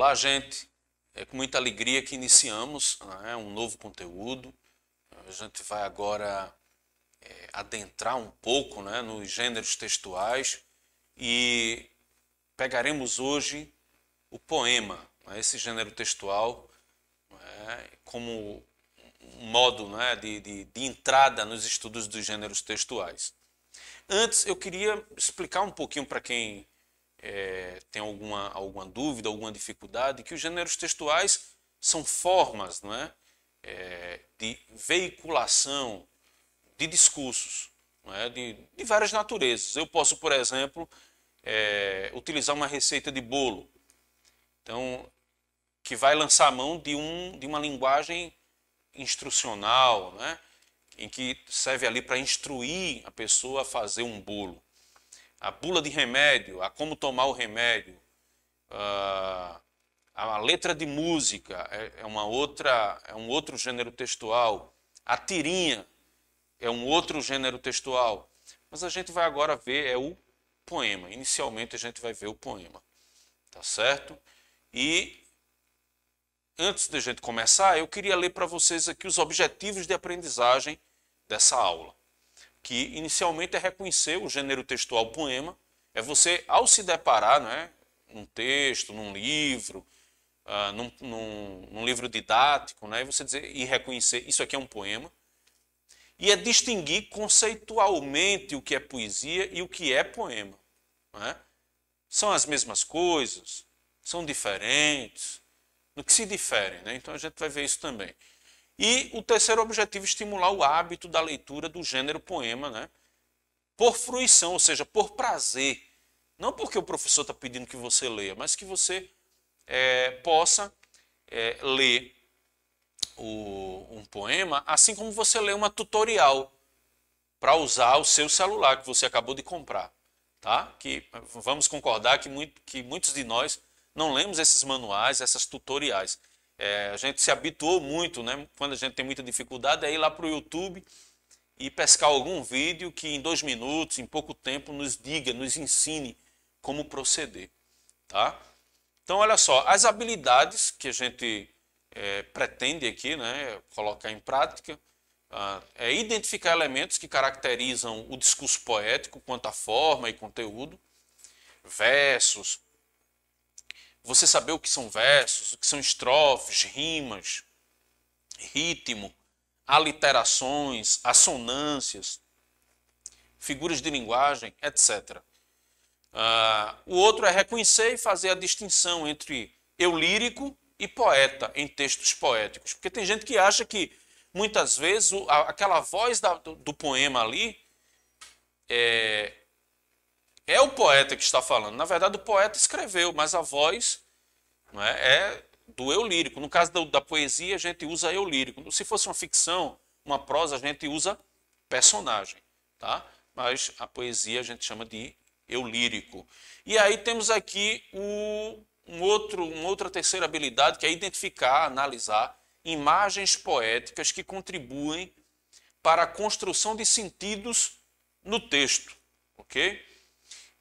Olá, gente. É com muita alegria que iniciamos né, um novo conteúdo. A gente vai agora é, adentrar um pouco né, nos gêneros textuais e pegaremos hoje o poema, né, esse gênero textual, né, como um modo né, de, de, de entrada nos estudos dos gêneros textuais. Antes, eu queria explicar um pouquinho para quem é, tem alguma, alguma dúvida, alguma dificuldade, que os gêneros textuais são formas não é? é de veiculação de discursos não é? de, de várias naturezas. Eu posso, por exemplo, é, utilizar uma receita de bolo, então, que vai lançar a mão de, um, de uma linguagem instrucional, é? em que serve ali para instruir a pessoa a fazer um bolo a bula de remédio, a como tomar o remédio, a, ah, a letra de música é, é, uma outra, é um outro gênero textual, a tirinha é um outro gênero textual. Mas a gente vai agora ver é o poema. Inicialmente a gente vai ver o poema, tá certo? E antes a gente começar, eu queria ler para vocês aqui os objetivos de aprendizagem dessa aula que inicialmente é reconhecer o gênero textual poema, é você, ao se deparar né, num texto, num livro, uh, num, num, num, livro didático, né, você dizer e reconhecer isso aqui é um poema, e é distinguir conceitualmente o que é poesia e o que é poema. Né? São as mesmas coisas, são diferentes, no que se diferem. Né? Então a gente vai ver isso também. E o terceiro objetivo, estimular o hábito da leitura do gênero poema, né? por fruição, ou seja, por prazer. Não porque o professor está pedindo que você leia, mas que você é, possa é, ler o, um poema, assim como você lê uma tutorial para usar o seu celular que você acabou de comprar. Tá? Que vamos concordar que, muito, que muitos de nós não lemos esses manuais, essas tutoriais. É, a gente se habituou muito, né? Quando a gente tem muita dificuldade, é ir lá para o YouTube e pescar algum vídeo que em dois minutos, em pouco tempo, nos diga, nos ensine como proceder, tá? Então, olha só, as habilidades que a gente é, pretende aqui, né, colocar em prática, ah, é identificar elementos que caracterizam o discurso poético quanto à forma e conteúdo, versos, você saber o que são versos, o que são estrofes, rimas, ritmo, aliterações, assonâncias, figuras de linguagem, etc. Uh, ah, o outro é reconhecer e fazer a distinção entre eu lírico e poeta em textos poéticos. Porque tem gente que acha que muitas vezes o, a, aquela voz da, do, do, poema ali é, é o poeta que está falando. Na verdade, o poeta escreveu, mas a voz não é, é do eu lírico. No caso da, da, poesia, a gente usa eu lírico. Se fosse uma ficção, uma prosa, a gente usa personagem, tá? Mas a poesia a gente chama de eu lírico. E aí temos aqui o, um outro, uma outra terceira habilidade que é identificar, analisar imagens poéticas que contribuem para a construção de sentidos no texto, ok?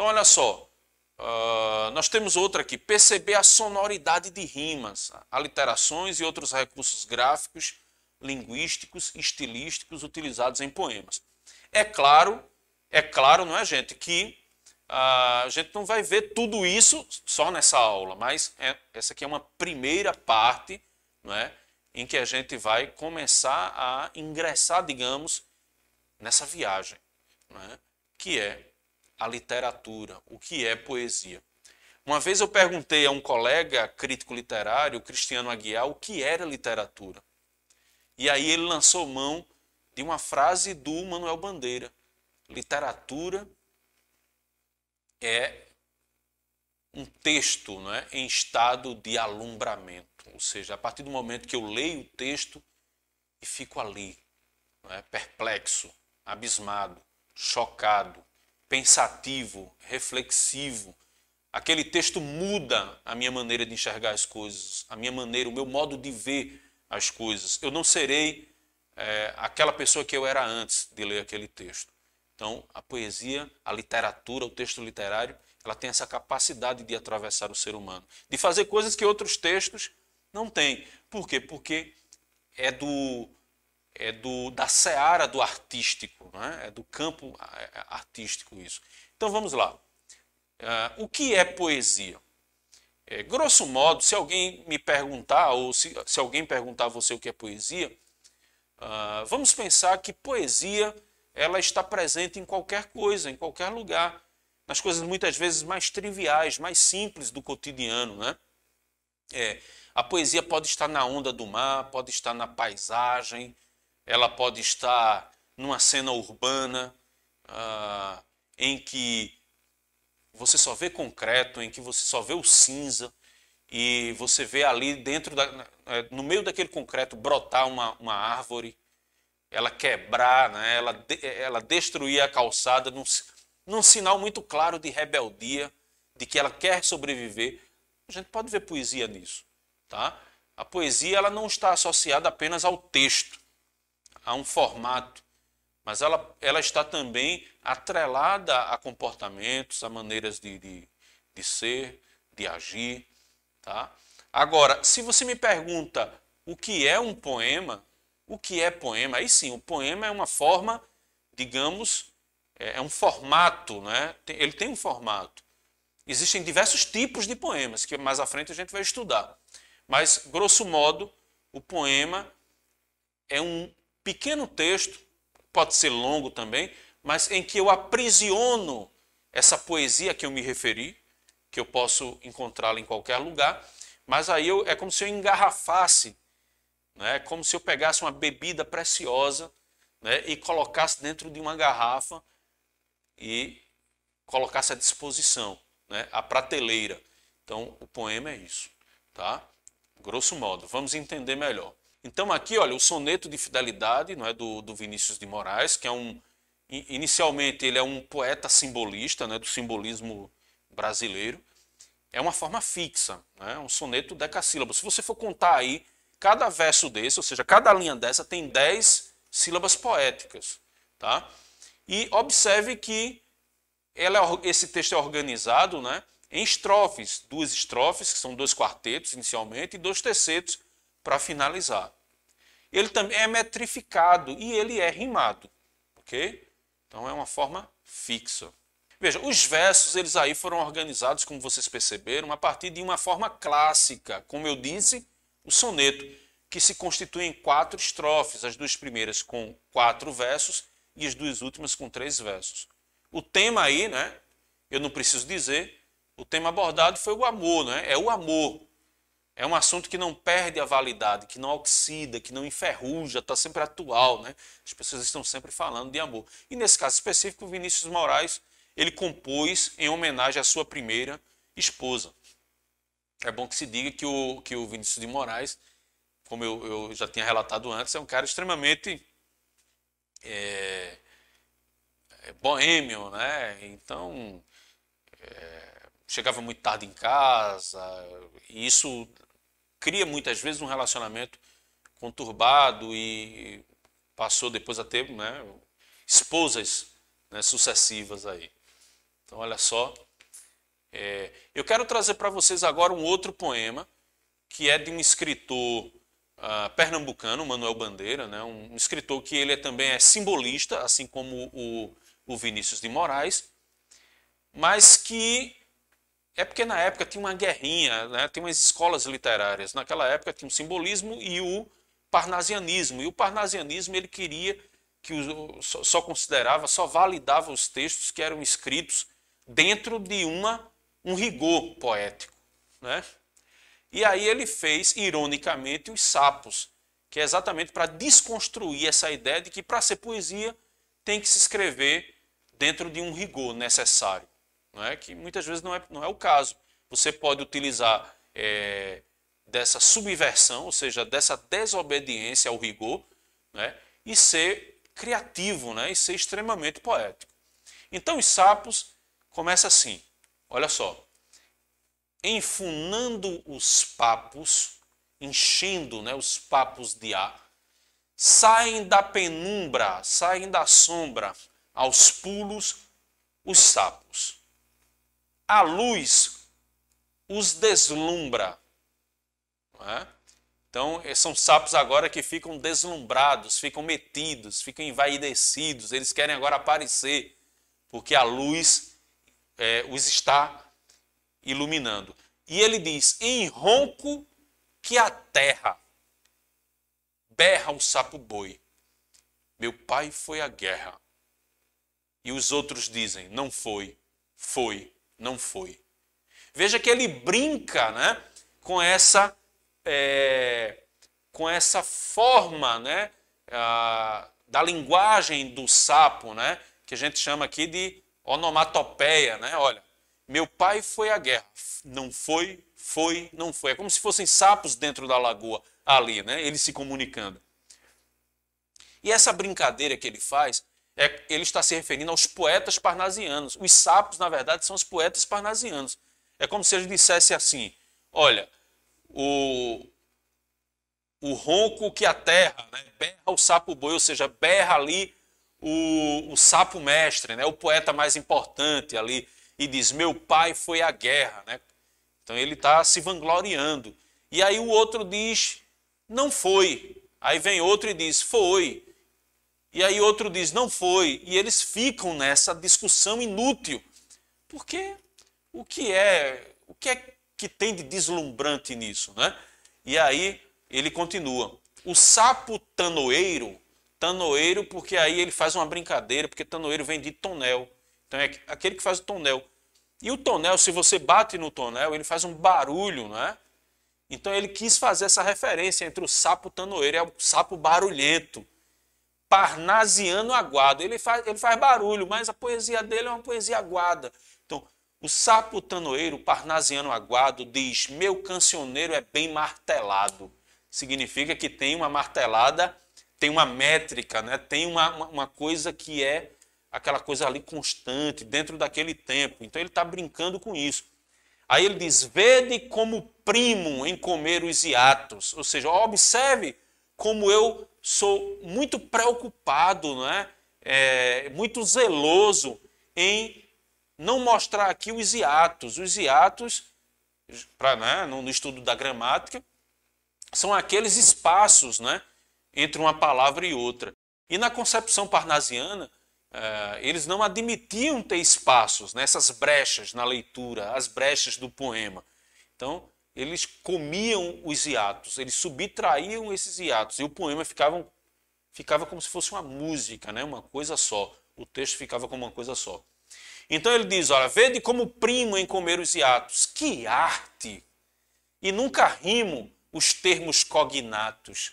Então, olha só. Uh, nós temos outra aqui. Perceber a sonoridade de rimas, aliterações e outros recursos gráficos, linguísticos, estilísticos utilizados em poemas. É claro, é claro, não é, gente, que uh, a gente não vai ver tudo isso só nessa aula, mas é, essa aqui é uma primeira parte, não é? Em que a gente vai começar a ingressar, digamos, nessa viagem, não é? que é a literatura, o que é poesia. Uma vez eu perguntei a um colega crítico literário, Cristiano Aguiar, o que era literatura. E aí ele lançou mão de uma frase do Manuel Bandeira: literatura é um texto né, em estado de alumbramento. Ou seja, a partir do momento que eu leio o texto e fico ali, né, perplexo, abismado, chocado, pensativo, reflexivo. Aquele texto muda a minha maneira de enxergar as coisas, a minha maneira, o meu modo de ver as coisas. Eu não serei é, aquela pessoa que eu era antes de ler aquele texto. Então, a poesia, a literatura, o texto literário, ela tem essa capacidade de atravessar o ser humano, de fazer coisas que outros textos não têm. Por quê? Porque é do é do, da seara do artístico, né? é do campo é, é, artístico isso. Então vamos lá. Uh, o que é poesia? É, grosso modo, se alguém me perguntar, ou se, se alguém perguntar a você o que é poesia, uh, vamos pensar que poesia ela está presente em qualquer coisa, em qualquer lugar, nas coisas muitas vezes mais triviais, mais simples do cotidiano. Né? É, a poesia pode estar na onda do mar, pode estar na paisagem, ela pode estar numa cena urbana ah, em que você só vê concreto, em que você só vê o cinza e você vê ali dentro da, é, no meio daquele concreto brotar uma, uma árvore, ela quebrar, né? ela, de, é, ela destruir a calçada num, num sinal muito claro de rebeldia, de que ela quer sobreviver. A gente pode ver poesia nisso, tá? A poesia ela não está associada apenas ao texto a um formato, mas ela, ela está também atrelada a comportamentos, a maneiras de, de, de ser, de agir. Tá? Agora, se você me pergunta o que é um poema, o que é poema? Aí sim, o poema é uma forma, digamos, é, é um formato, né? ele tem um formato. Existem diversos tipos de poemas, que mais à frente a gente vai estudar. Mas, grosso modo, o poema é um, pequeno texto, pode ser longo também, mas em que eu aprisiono essa poesia a que eu me referi, que eu posso encontrá-la em qualquer lugar, mas aí eu, é como se eu engarrafasse, né, é como se eu pegasse uma bebida preciosa né, e colocasse dentro de uma garrafa e colocasse à disposição, né, a prateleira. Então, o poema é isso, tá? Grosso modo, vamos entender melhor. Então, aqui, olha, o soneto de fidelidade não é, do, do Vinícius de Moraes, que é um. Inicialmente, ele é um poeta simbolista, né, do simbolismo brasileiro. É uma forma fixa, né, um soneto decassílabo. Se você for contar aí, cada verso desse, ou seja, cada linha dessa, tem dez sílabas poéticas. Tá? E observe que ela, é, esse texto é organizado né, em estrofes, duas estrofes, que são dois quartetos inicialmente, e dois tercetos, para finalizar. Ele também é metrificado e ele é rimado, ok? Então é uma forma fixa. Veja, os versos eles aí foram organizados, como vocês perceberam, a partir de uma forma clássica, como eu disse, o soneto, que se constitui em quatro estrofes, as duas primeiras com quatro versos e as duas últimas com três versos. O tema aí, né? Eu não preciso dizer, o tema abordado foi o amor, né? É o amor. É um assunto que não perde a validade, que não oxida, que não enferruja, está sempre atual, né? As pessoas estão sempre falando de amor. E nesse caso específico, Vinícius Moraes, ele compôs em homenagem à sua primeira esposa. É bom que se diga que o, que o Vinícius de Moraes, como eu, eu já tinha relatado antes, é um cara extremamente é, é boêmio, né? Então, é, chegava muito tarde em casa, e isso cria muitas vezes um relacionamento conturbado e passou depois a ter né, esposas né, sucessivas aí. Então, olha só. É, eu quero trazer para vocês agora um outro poema que é de um escritor uh, pernambucano, Manuel Bandeira, né, um, escritor que ele é, também é simbolista, assim como o, o Vinícius de Moraes, mas que é porque na época tinha uma guerrinha, né? tinha umas escolas literárias. Naquela época tinha o simbolismo e o parnasianismo. E o parnasianismo ele queria que o, só considerava, só validava os textos que eram escritos dentro de uma, um rigor poético. Né? E aí ele fez, ironicamente, os sapos, que é exatamente para desconstruir essa ideia de que para ser poesia tem que se escrever dentro de um rigor necessário não é? que muitas vezes não é, não é o caso. Você pode utilizar é, dessa subversão, ou seja, dessa desobediência ao rigor, né? e ser criativo, né? e ser extremamente poético. Então, os sapos começa assim, olha só. Enfunando os papos, enchendo né, os papos de ar, saem da penumbra, saem da sombra, aos pulos, os sapos a luz os deslumbra. É? Então, eh, são sapos agora que ficam deslumbrados, ficam metidos, ficam envaidecidos, eles querem agora aparecer, porque a luz é, os está iluminando. E ele diz: em ronco que a terra berra o sapo boi. Meu pai foi à guerra. E os outros dizem: não foi, foi não foi. Veja que ele brinca né, com, essa, é, com essa forma né, a, da linguagem do sapo, né, que a gente chama aqui de onomatopeia. Né? Olha, meu pai foi à guerra, não foi, foi, não foi. É como se fossem sapos dentro da lagoa ali, né, eles se comunicando. E essa brincadeira que ele faz é, ele está se referindo aos poetas parnasianos. Os sapos, na verdade, são os poetas parnasianos. É como se ele dissesse assim: olha, o, o ronco que a terra, né, berra o sapo boi, ou seja, berra ali o, o sapo mestre, né, o poeta mais importante ali, e diz: Meu pai foi à guerra. Né? Então ele está se vangloriando. E aí o outro diz: Não foi. Aí vem outro e diz: Foi. E aí outro diz, não foi. E eles ficam nessa discussão inútil. Porque o que é, o que é que tem de deslumbrante nisso, né? E aí ele continua. O sapo tanoeiro, tanoeiro porque aí ele faz uma brincadeira, porque tanoeiro vem de tonel. Então é aquele que faz o tonel. E o tonel, se você bate no tonel, ele faz um barulho, né? Então ele quis fazer essa referência entre o sapo tanoeiro e o sapo barulhento parnasiano aguado. Ele faz, ele faz barulho, mas a poesia dele é uma poesia aguada. Então, o sapo tanoeiro parnasiano aguado diz: Meu cancioneiro é bem martelado. Significa que tem uma martelada, tem uma métrica, né? tem uma, uma, uma coisa que é aquela coisa ali constante, dentro daquele tempo. Então, ele está brincando com isso. Aí ele diz: Vede como primo em comer os hiatos. Ou seja, observe como eu sou muito preocupado, não é? é muito zeloso em não mostrar aqui os hiatos. Os hiatos, pra, né, no estudo da gramática, são aqueles espaços né, entre uma palavra e outra. E na concepção parnasiana, é, eles não admitiam ter espaços, nessas né, brechas na leitura, as brechas do poema. Então, eles comiam os hiatos, eles subtraíam esses hiatos e o poema ficava, ficava como se fosse uma música, né? uma coisa só. O texto ficava como uma coisa só. Então ele diz: Olha, vede como primo em comer os hiatos, que arte! E nunca rimo os termos cognatos.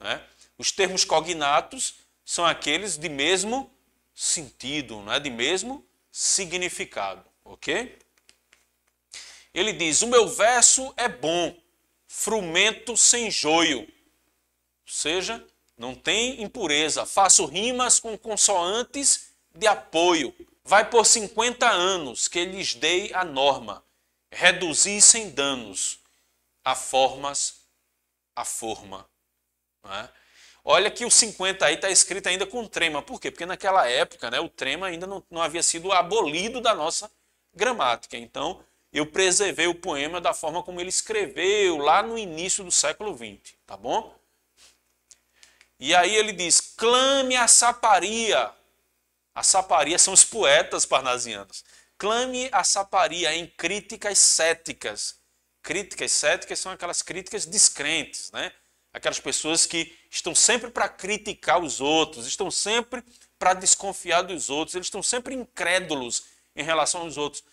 Né? Os termos cognatos são aqueles de mesmo sentido, não é? de mesmo significado, ok? Ele diz: O meu verso é bom, frumento sem joio. Ou seja, não tem impureza. Faço rimas com consoantes de apoio. Vai por 50 anos que lhes dei a norma. Reduzir sem danos a formas, a forma. É? Olha que o 50 aí está escrito ainda com trema. Por quê? Porque naquela época né, o trema ainda não, não havia sido abolido da nossa gramática. Então, eu preservei o poema da forma como ele escreveu lá no início do século XX, tá bom? E aí ele diz: clame a saparia. A saparia são os poetas parnasianos. Clame a saparia em críticas céticas. Críticas céticas são aquelas críticas descrentes, né? Aquelas pessoas que estão sempre para criticar os outros, estão sempre para desconfiar dos outros, eles estão sempre incrédulos em relação aos outros.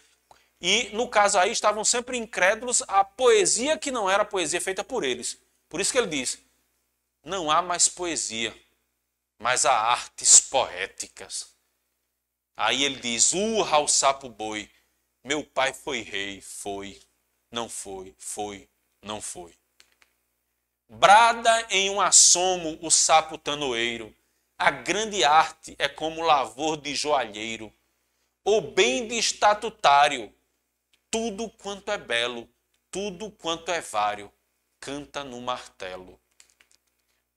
E, no caso aí, estavam sempre incrédulos à poesia que não era poesia feita por eles. Por isso que ele diz: não há mais poesia, mas há artes poéticas. Aí ele diz: urra o sapo boi, meu pai foi rei, foi, não foi, foi, não foi. Brada em um assomo o sapo tanoeiro, a grande arte é como lavor de joalheiro, ou bem de estatutário, tudo quanto é belo, tudo quanto é vário, canta no martelo.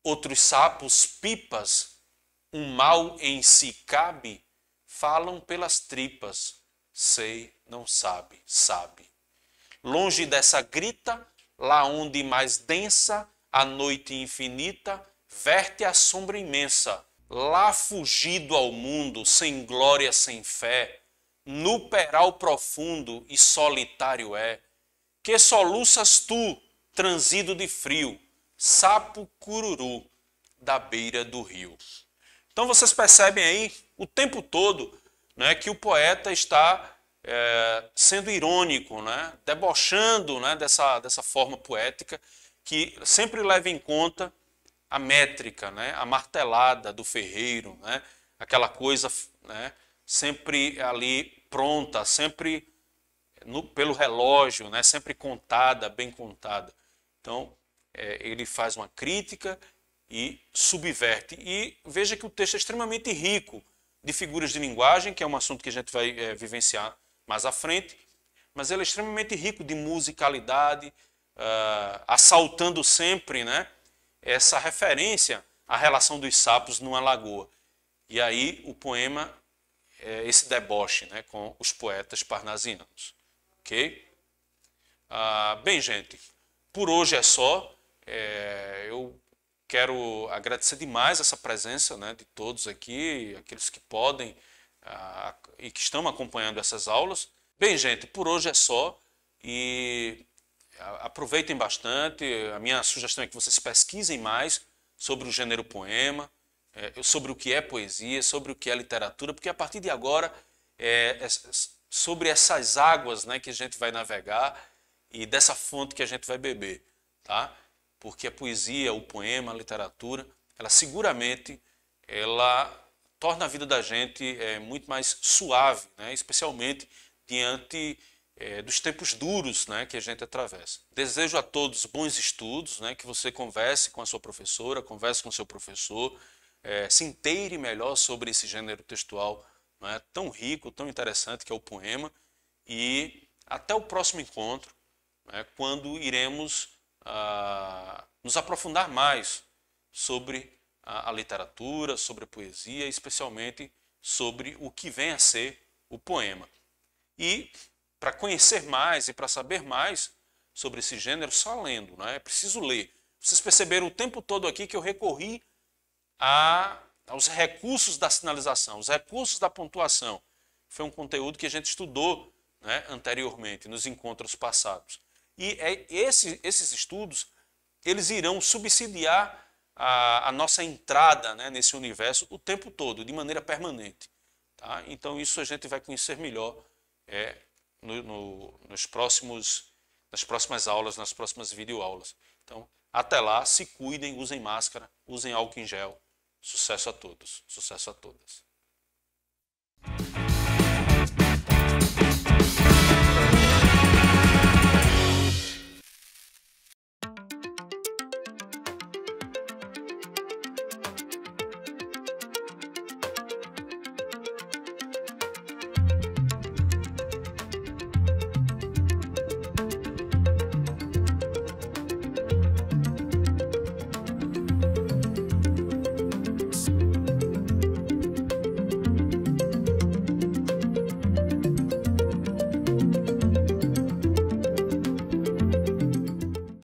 Outros sapos, pipas, um mal em si cabe, falam pelas tripas, sei, não sabe, sabe. Longe dessa grita, lá onde mais densa, a noite infinita, verte a sombra imensa, lá fugido ao mundo, sem glória, sem fé, no peral profundo e solitário é, que soluças tu, transido de frio, sapo cururu da beira do rio. Então vocês percebem aí o tempo todo né, que o poeta está é, sendo irônico, né, debochando né, dessa, dessa forma poética que sempre leva em conta a métrica, né, a martelada do ferreiro, né, aquela coisa né, sempre ali pronta, sempre no, pelo relógio, né? sempre contada, bem contada. Então, é, ele faz uma crítica e subverte. E veja que o texto é extremamente rico de figuras de linguagem, que é um assunto que a gente vai é, vivenciar mais à frente, mas ele é extremamente rico de musicalidade, uh, assaltando sempre né, essa referência à relação dos sapos numa lagoa. E aí o poema é, esse deboche né, com os poetas parnasianos. Ok? Ah, bem, gente, por hoje é só. É, eu quero agradecer demais essa presença né, de todos aqui, aqueles que podem ah, e que estão acompanhando essas aulas. Bem, gente, por hoje é só e aproveitem bastante. A minha sugestão é que vocês pesquisem mais sobre o gênero poema, é, sobre o que é poesia, sobre o que é literatura, porque a partir de agora é, é sobre essas águas né, que a gente vai navegar e dessa fonte que a gente vai beber, tá? Porque a poesia, o poema, a literatura, ela seguramente ela torna a vida da gente é, muito mais suave, né? especialmente diante é, dos tempos duros né, que a gente atravessa. Desejo a todos bons estudos, né, que você converse com a sua professora, converse com o seu professor, é, se inteire melhor sobre esse gênero textual é, tão rico, tão interessante que é o poema. E até o próximo encontro, é, quando iremos ah, nos aprofundar mais sobre a, a literatura, sobre a poesia, especialmente sobre o que vem a ser o poema. E para conhecer mais e para saber mais sobre esse gênero, só lendo, é? é preciso ler. Vocês perceberam o tempo todo aqui que eu recorri a, aos recursos da sinalização, os recursos da pontuação. Foi um conteúdo que a gente estudou né, anteriormente, nos encontros passados. E é, esse, esses estudos eles irão subsidiar a, a nossa entrada né, nesse universo o tempo todo, de maneira permanente. Tá? Então, isso a gente vai conhecer melhor é, no, no, nos próximos, nas próximas aulas, nas próximas videoaulas. Então, até lá, se cuidem, usem máscara, usem álcool em gel. Sucesso a todos, sucesso a todas.